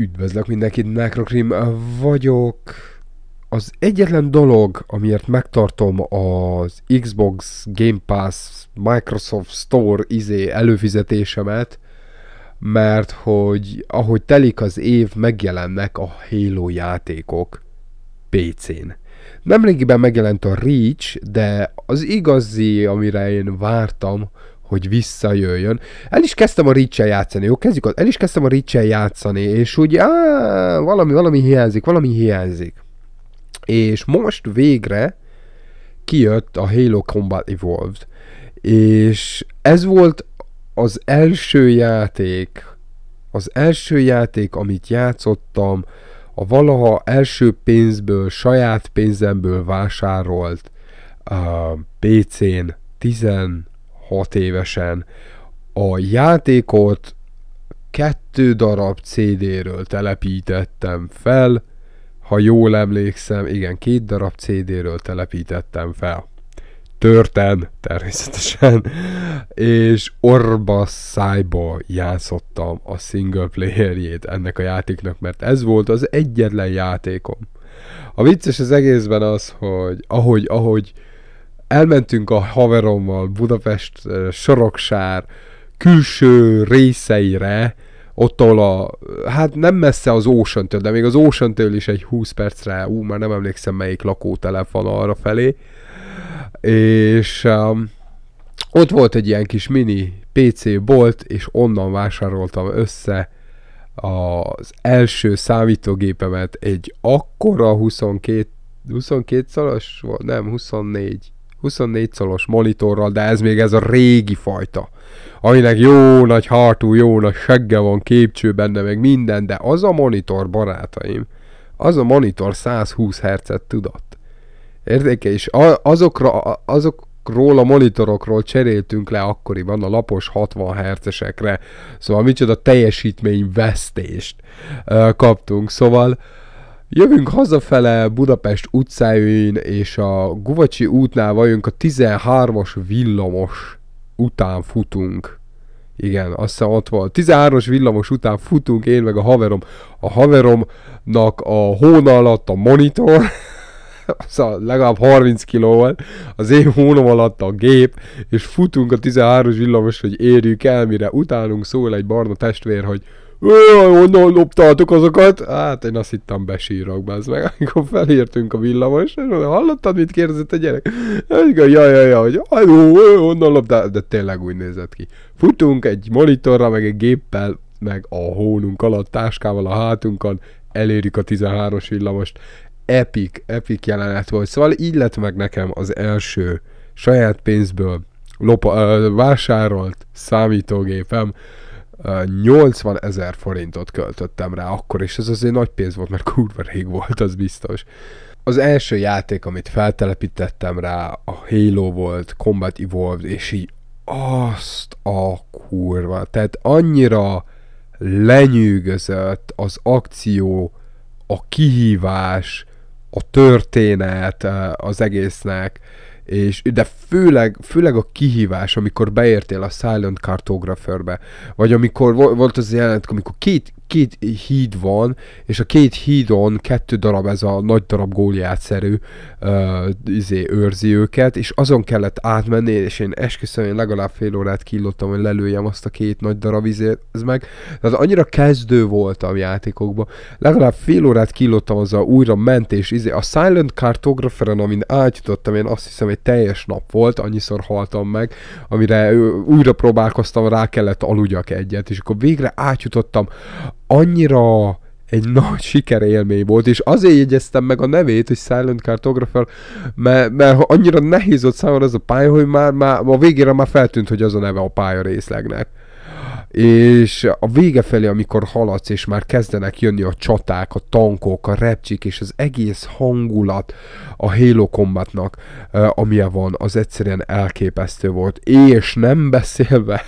Üdvözlök mindenkit, Necrocrim vagyok. Az egyetlen dolog, amiért megtartom az Xbox Game Pass Microsoft Store izé előfizetésemet, mert hogy ahogy telik az év, megjelennek a Halo játékok PC-n. Nemrégiben megjelent a Reach, de az igazi, amire én vártam, hogy visszajöjjön. El is kezdtem a reach játszani, jó? Kezdjük ott. El is kezdtem a reach játszani, és úgy á, valami, valami hiányzik, valami hiányzik. És most végre kijött a Halo Combat Evolved, és ez volt az első játék, az első játék, amit játszottam, a valaha első pénzből, saját pénzemből vásárolt PC-n 6 évesen a játékot kettő darab CD-ről telepítettem fel, ha jól emlékszem, igen, két darab CD-ről telepítettem fel. Törten, természetesen, és orba szájba játszottam a single playerjét ennek a játéknak, mert ez volt az egyetlen játékom. A vicces az egészben az, hogy ahogy, ahogy elmentünk a haverommal Budapest soroksár külső részeire, ott, ahol a, hát nem messze az ocean de még az ocean is egy 20 percre, ú, már nem emlékszem melyik lakótelefon arra felé, és um, ott volt egy ilyen kis mini PC bolt, és onnan vásároltam össze az első számítógépemet egy akkora 22 22 szalas volt, nem, 24 24 szolos monitorral, de ez még ez a régi fajta. Aminek jó nagy hátul, jó nagy segge van, képcső benne, meg minden, de az a monitor, barátaim, az a monitor 120 hz tudott. Érdeke is. Azokra, azok, a monitorokról cseréltünk le akkoriban a lapos 60 hercesekre, szóval micsoda teljesítményvesztést ö, kaptunk, szóval Jövünk hazafele Budapest utcáin, és a Guvacsi útnál vagyunk, a 13-as villamos után futunk. Igen, azt hiszem ott van. 13-as villamos után futunk, én meg a haverom. A haveromnak a hóna alatt a monitor, szóval legalább 30 kiló az én hónom alatt a gép, és futunk a 13-as villamos, hogy érjük el, mire utálunk, szól egy barna testvér, hogy honnan loptátok azokat? Hát én azt hittem besírok, be meg, amikor felértünk a villamos, és hallottad, mit kérdezett a gyerek? Hát, igen, ja, ja, ja, hogy honnan loptátok? De tényleg úgy nézett ki. Futunk egy monitorra, meg egy géppel, meg a hónunk alatt, táskával a hátunkon, elérjük a 13 os villamost. Epic, epic jelenet volt. Szóval így lett meg nekem az első saját pénzből lopa, ö, vásárolt számítógépem, 80 ezer forintot költöttem rá akkor, és ez azért nagy pénz volt, mert kurva rég volt, az biztos. Az első játék, amit feltelepítettem rá, a Halo volt, Combat Evolved, és így azt a kurva. Tehát annyira lenyűgözött az akció, a kihívás, a történet eh, az egésznek, és, de főleg, főleg a kihívás, amikor beértél a Silent Cartographerbe, vagy amikor volt az jelent, amikor két, két híd van, és a két hídon kettő darab ez a nagy darab góliátszerű uh, izé, őrzi őket, és azon kellett átmenni, és én esküszöm, én legalább fél órát killottam, hogy lelőjem azt a két nagy darab izét, ez meg. Tehát annyira kezdő voltam játékokban, legalább fél órát az azzal újra mentés, izé. A Silent Cartographer-en amin átjutottam, én azt hiszem, egy teljes nap volt, annyiszor haltam meg, amire újra próbálkoztam, rá kellett aludjak egyet, és akkor végre átjutottam annyira egy nagy sikerélmény volt, és azért jegyeztem meg a nevét, hogy Silent Cartographer, mert, mert annyira nehéz volt számomra az a pálya, hogy már, már a végére már feltűnt, hogy az a neve a pálya részlegnek és a vége felé, amikor haladsz, és már kezdenek jönni a csaták, a tankok, a repcsik, és az egész hangulat a Halo Combatnak, eh, amilyen van, az egyszerűen elképesztő volt. És nem beszélve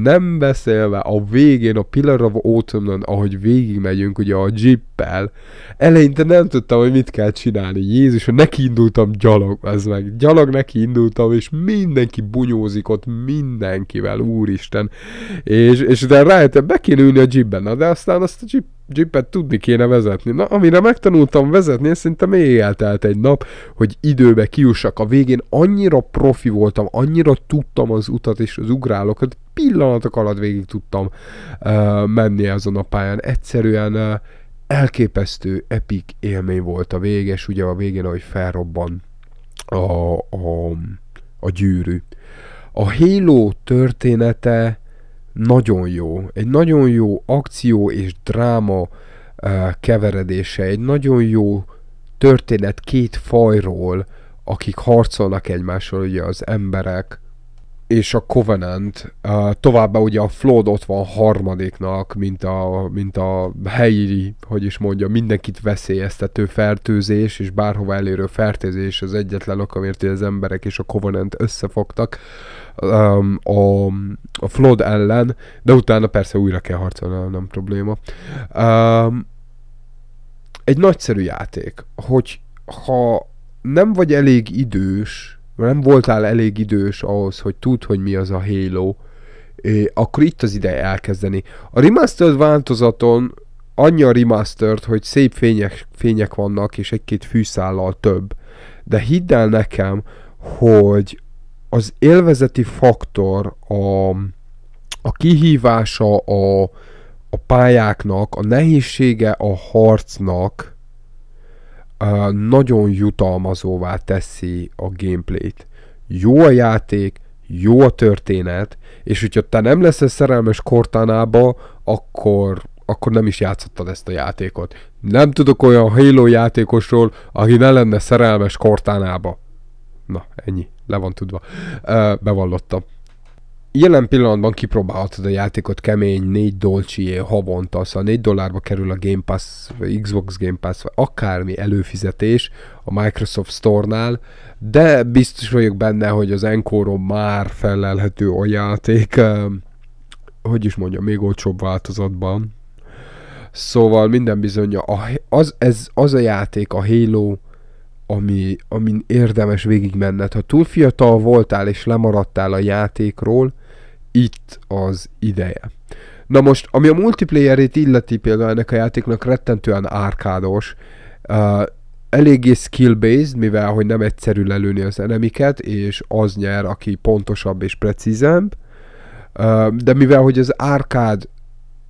nem beszélve a végén, a Pillar of Autumn-on, ahogy végigmegyünk ugye a jippel, eleinte nem tudtam, hogy mit kell csinálni. Jézus, neki indultam gyalog, ez meg. Gyalog neki indultam, és mindenki bunyózik ott mindenkivel, úristen. És, és de rájöttem, be kéne ülni a jibben, de aztán azt a jeep Jeepet tudni kéne vezetni. Na, amire megtanultam vezetni, szinte még eltelt egy nap, hogy időbe kiussak a végén. Annyira profi voltam, annyira tudtam az utat és az ugrálokat, pillanatok alatt végig tudtam uh, menni azon a pályán. Egyszerűen uh, elképesztő, epik élmény volt a véges, ugye a végén, ahogy felrobban a, a, a gyűrű. A Halo története nagyon jó. Egy nagyon jó akció és dráma eh, keveredése, egy nagyon jó történet két fajról, akik harcolnak egymással, ugye az emberek, és a Covenant, továbbá ugye a Flood ott van harmadiknak, mint a, mint a helyi, hogy is mondja, mindenkit veszélyeztető fertőzés, és bárhova elérő fertőzés az egyetlen ok, amiért az emberek és a Covenant összefogtak um, a, a Flood ellen, de utána persze újra kell harcolni, nem probléma. Um, egy nagyszerű játék, hogy ha nem vagy elég idős, nem voltál elég idős ahhoz, hogy tudd, hogy mi az a Halo, akkor itt az ideje elkezdeni. A remastered változaton annyi a remastered, hogy szép fények, fények vannak, és egy-két fűszállal több. De hidd el nekem, hogy az élvezeti faktor, a, a kihívása a, a pályáknak, a nehézsége a harcnak, nagyon jutalmazóvá teszi a gameplayt. Jó a játék, jó a történet, és hogyha te nem leszel szerelmes Cortánába, akkor, akkor nem is játszottad ezt a játékot. Nem tudok olyan Halo játékosról, aki ne lenne szerelmes Cortánába. Na, ennyi, le van tudva. Bevallottam jelen pillanatban kipróbálhatod a játékot kemény 4 dolcsié havonta, szóval 4 dollárba kerül a Game Pass, vagy Xbox Game Pass, vagy akármi előfizetés a Microsoft Store-nál, de biztos vagyok benne, hogy az encore már felelhető a játék, ehm, hogy is mondjam, még olcsóbb változatban. Szóval minden bizony, az, ez, az a játék, a Halo, ami, amin érdemes végigmenned. Ha túl fiatal voltál és lemaradtál a játékról, itt az ideje. Na most, ami a multiplayerét illeti például ennek a játéknak rettentően árkádos, uh, eléggé skill-based, mivel hogy nem egyszerű lelőni az enemiket, és az nyer, aki pontosabb és precízebb, uh, de mivel hogy az árkád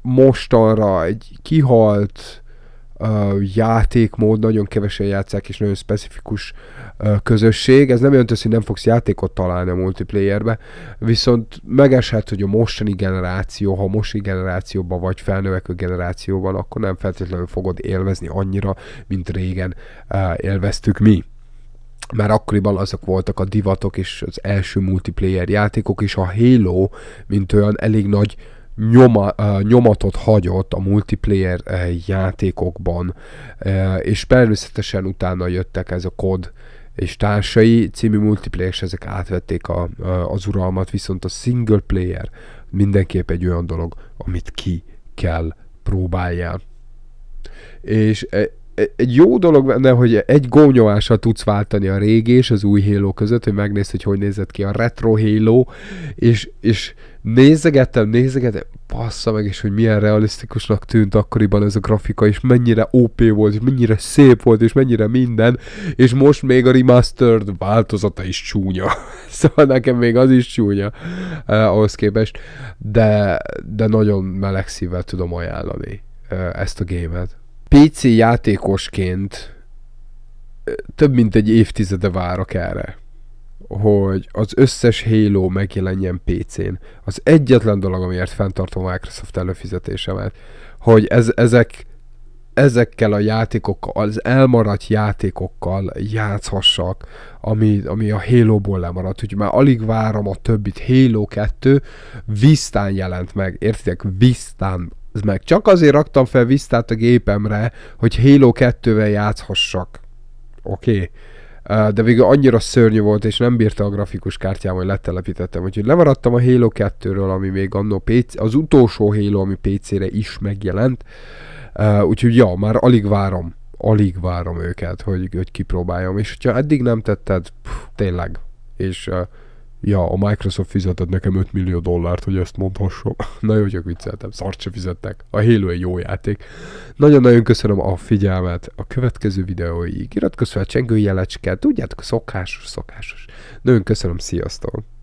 mostanra egy kihalt, uh, játékmód, nagyon kevesen játszák, és nagyon specifikus uh, közösség. Ez nem jelenti, hogy nem fogsz játékot találni a multiplayerbe, viszont megeshet, hogy a mostani generáció, ha mostani generációban vagy felnövekő generációban, akkor nem feltétlenül fogod élvezni annyira, mint régen uh, élveztük mi már akkoriban azok voltak a divatok és az első multiplayer játékok, és a Halo, mint olyan elég nagy nyoma, nyomatot hagyott a multiplayer játékokban, és természetesen utána jöttek ez a kod és társai című multiplayer, és ezek átvették a, az uralmat, viszont a single player mindenképp egy olyan dolog, amit ki kell próbálják. És egy jó dolog benne, hogy egy gónyomással tudsz váltani a régi és az új Halo között, hogy megnézd, hogy hogy nézett ki a retro Halo, és, és nézegettem, nézegettem, passza meg, és hogy milyen realisztikusnak tűnt akkoriban ez a grafika, és mennyire OP volt, és mennyire szép volt, és mennyire minden, és most még a remastered változata is csúnya. szóval nekem még az is csúnya eh, ahhoz képest, de, de nagyon meleg szívvel tudom ajánlani eh, ezt a gémet. PC játékosként több mint egy évtizede várok erre, hogy az összes Halo megjelenjen PC-n. Az egyetlen dolog, amiért fenntartom a Microsoft előfizetésemet, hogy ez, ezek ezekkel a játékokkal, az elmaradt játékokkal játszhassak, ami, ami a Halo-ból lemaradt. Úgyhogy már alig várom a többit. Halo 2 Vistán jelent meg, értitek? Vistán ez meg csak azért raktam fel Vistát a gépemre, hogy Halo 2-vel játszhassak. Oké. Okay de végül annyira szörnyű volt, és nem bírta a grafikus kártyám, hogy letelepítettem. Úgyhogy lemaradtam a Halo 2-ről, ami még annó PC, az utolsó Halo, ami PC-re is megjelent. Úgyhogy ja, már alig várom, alig várom őket, hogy, hogy kipróbáljam. És hogyha eddig nem tetted, pff, tényleg, és ja, a Microsoft fizetett nekem 5 millió dollárt, hogy ezt mondhassam. Na jó, csak vicceltem, szart se fizettek. A Halo egy jó játék. Nagyon-nagyon köszönöm a figyelmet. A következő videóig iratkozz fel, csengő csengőjelecskel, tudjátok, szokásos, szokásos. Nagyon köszönöm, sziasztok!